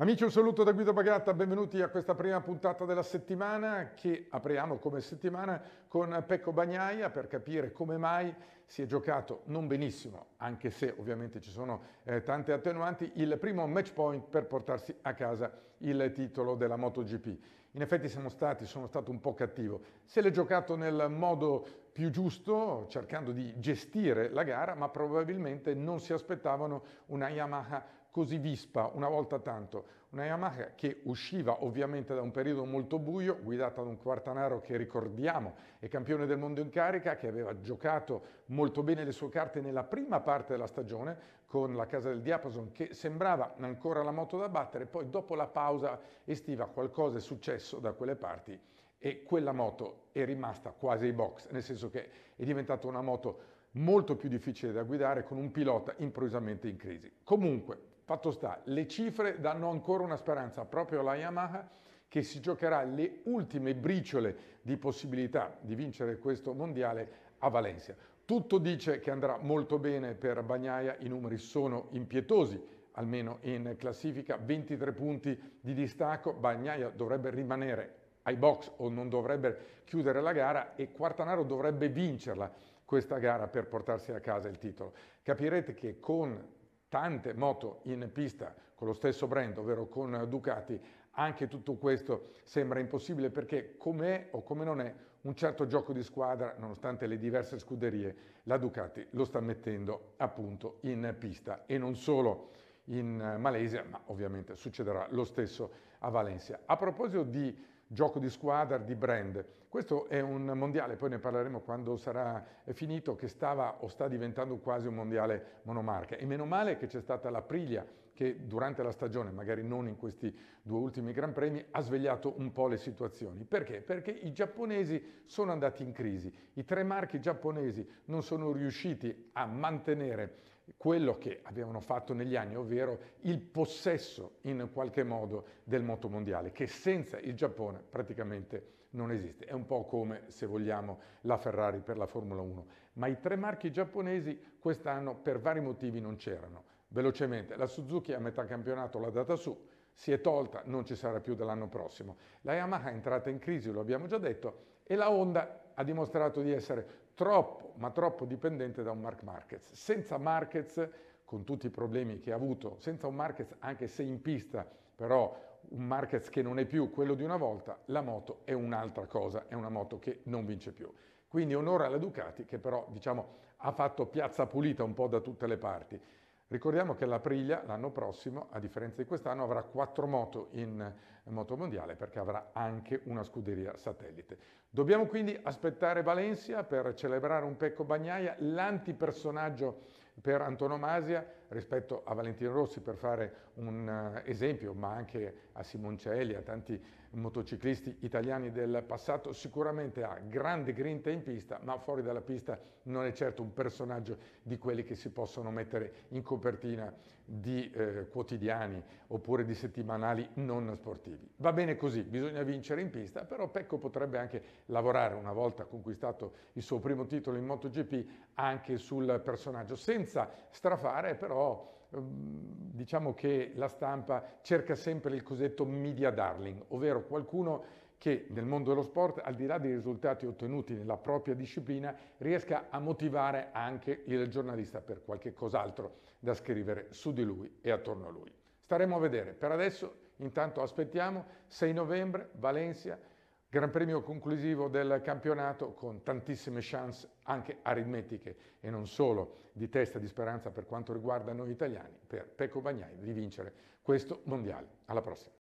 Amici, un saluto da Guido Bagatta, benvenuti a questa prima puntata della settimana che apriamo come settimana con Pecco Bagnaia per capire come mai si è giocato non benissimo, anche se ovviamente ci sono eh, tante attenuanti, il primo match point per portarsi a casa il titolo della MotoGP. In effetti siamo stati, sono stato un po' cattivo. Se l'è giocato nel modo più giusto, cercando di gestire la gara, ma probabilmente non si aspettavano una Yamaha così vispa una volta tanto, una Yamaha che usciva ovviamente da un periodo molto buio, guidata da un Quartanaro che ricordiamo è campione del mondo in carica, che aveva giocato molto bene le sue carte nella prima parte della stagione con la casa del Diapason che sembrava ancora la moto da battere, poi dopo la pausa estiva qualcosa è successo da quelle parti e quella moto è rimasta quasi ai box, nel senso che è diventata una moto molto più difficile da guidare con un pilota improvvisamente in crisi. Comunque, Fatto sta, le cifre danno ancora una speranza proprio alla Yamaha che si giocherà le ultime briciole di possibilità di vincere questo mondiale a Valencia. Tutto dice che andrà molto bene per Bagnaia, i numeri sono impietosi, almeno in classifica, 23 punti di distacco, Bagnaia dovrebbe rimanere ai box o non dovrebbe chiudere la gara e Quartanaro dovrebbe vincerla questa gara per portarsi a casa il titolo. Capirete che con tante moto in pista con lo stesso brand, ovvero con Ducati, anche tutto questo sembra impossibile perché com'è o come non è un certo gioco di squadra, nonostante le diverse scuderie, la Ducati lo sta mettendo appunto in pista e non solo in Malesia, ma ovviamente succederà lo stesso a Valencia. A proposito di gioco di squadra, di brand. Questo è un mondiale, poi ne parleremo quando sarà finito, che stava o sta diventando quasi un mondiale monomarca. E meno male che c'è stata la che durante la stagione, magari non in questi due ultimi Gran Premi, ha svegliato un po' le situazioni. Perché? Perché i giapponesi sono andati in crisi, i tre marchi giapponesi non sono riusciti a mantenere quello che avevano fatto negli anni, ovvero il possesso in qualche modo del motomondiale, che senza il Giappone praticamente non esiste. È un po' come, se vogliamo, la Ferrari per la Formula 1. Ma i tre marchi giapponesi quest'anno per vari motivi non c'erano velocemente, la Suzuki a metà campionato l'ha data su, si è tolta, non ci sarà più dell'anno prossimo. La Yamaha è entrata in crisi, lo abbiamo già detto, e la Honda ha dimostrato di essere troppo, ma troppo dipendente da un Mark Marquez. Senza Marquez, con tutti i problemi che ha avuto, senza un Marquez, anche se in pista, però un Marquez che non è più quello di una volta, la moto è un'altra cosa, è una moto che non vince più. Quindi onore alla Ducati che però diciamo, ha fatto piazza pulita un po' da tutte le parti. Ricordiamo che l'Aprilia l'anno prossimo, a differenza di quest'anno, avrà quattro moto in moto mondiale perché avrà anche una scuderia satellite. Dobbiamo quindi aspettare Valencia per celebrare un Pecco Bagnaia, l'antipersonaggio per antonomasia rispetto a Valentino Rossi per fare un eh, esempio, ma anche a Simoncelli, a tanti motociclisti italiani del passato, sicuramente ha grande grinta in pista, ma fuori dalla pista non è certo un personaggio di quelli che si possono mettere in copertina di eh, quotidiani oppure di settimanali non sportivi. Va bene così, bisogna vincere in pista, però Pecco potrebbe anche lavorare una volta conquistato il suo primo titolo in MotoGP anche sul personaggio, senza strafare però però ehm, diciamo che la stampa cerca sempre il cosiddetto media darling, ovvero qualcuno che nel mondo dello sport, al di là dei risultati ottenuti nella propria disciplina, riesca a motivare anche il giornalista per qualche cos'altro da scrivere su di lui e attorno a lui. Staremo a vedere. Per adesso, intanto aspettiamo 6 novembre, Valencia, Gran premio conclusivo del campionato con tantissime chance anche aritmetiche e non solo di testa di speranza per quanto riguarda noi italiani per Pecco Bagnai di vincere questo mondiale. Alla prossima!